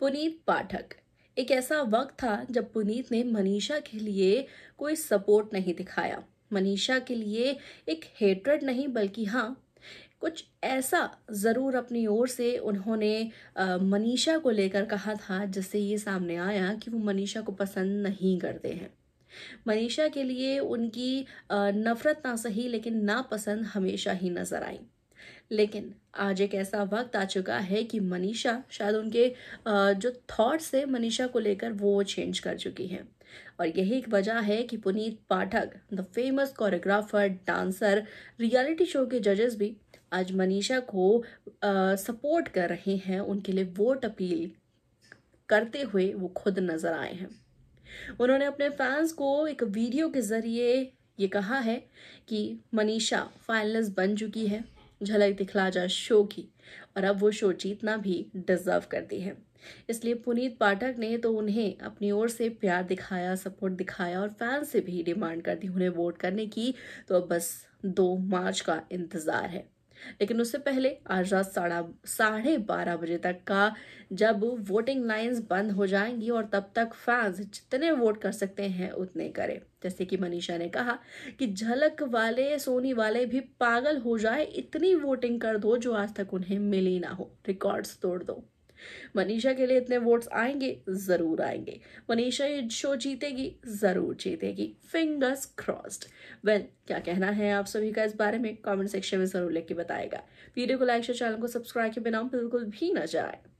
पुनीत पाठक एक ऐसा वक्त था जब पुनीत ने मनीषा के लिए कोई सपोर्ट नहीं दिखाया मनीषा के लिए एक हेट्रेड नहीं बल्कि हाँ कुछ ऐसा ज़रूर अपनी ओर से उन्होंने मनीषा को लेकर कहा था जिससे ये सामने आया कि वो मनीषा को पसंद नहीं करते हैं मनीषा के लिए उनकी नफ़रत ना सही लेकिन नापसंद हमेशा ही नज़र आई लेकिन आज एक ऐसा वक्त आ चुका है कि मनीषा शायद उनके जो थॉट्स है मनीषा को लेकर वो चेंज कर चुकी हैं और यही एक वजह है कि Punit Pathak the famous choreographer dancer reality show के जजेस भी आज मनीषा को सपोर्ट कर रहे हैं उनके लिए वोट अपील करते हुए वो खुद नजर आए हैं उन्होंने अपने फैंस को एक वीडियो के जरिए ये कहा है कि मनीषा फाइनलिस्ट बन चुकी है झलक दिखला जा शो की और अब वो शो जीतना भी डिजर्व करती है इसलिए पुनीत पाठक ने तो उन्हें अपनी ओर से प्यार दिखाया सपोर्ट दिखाया और फैन से भी डिमांड कर दी उन्हें वोट करने की तो अब बस दो मार्च का इंतज़ार है लेकिन उससे पहले आज रात साढ़ा साढ़े बारह बजे तक का जब वोटिंग लाइंस बंद हो जाएंगी और तब तक फैंस जितने वोट कर सकते हैं उतने करें जैसे कि मनीषा ने कहा कि झलक वाले सोनी वाले भी पागल हो जाए इतनी वोटिंग कर दो जो आज तक उन्हें मिली ना हो रिकॉर्ड्स तोड़ दो मनीषा के लिए इतने वोट्स आएंगे ज़रूर आएंगे मनीषा ये शो जीतेगी ज़रूर जीतेगी फिंगर्स क्रॉस्ड वेल क्या कहना है आप सभी का इस बारे में कमेंट सेक्शन में ज़रूर लिख के बताएगा वीडियो को लाइक शेयर चैनल को सब्सक्राइब के बिना बिल्कुल भी ना जाए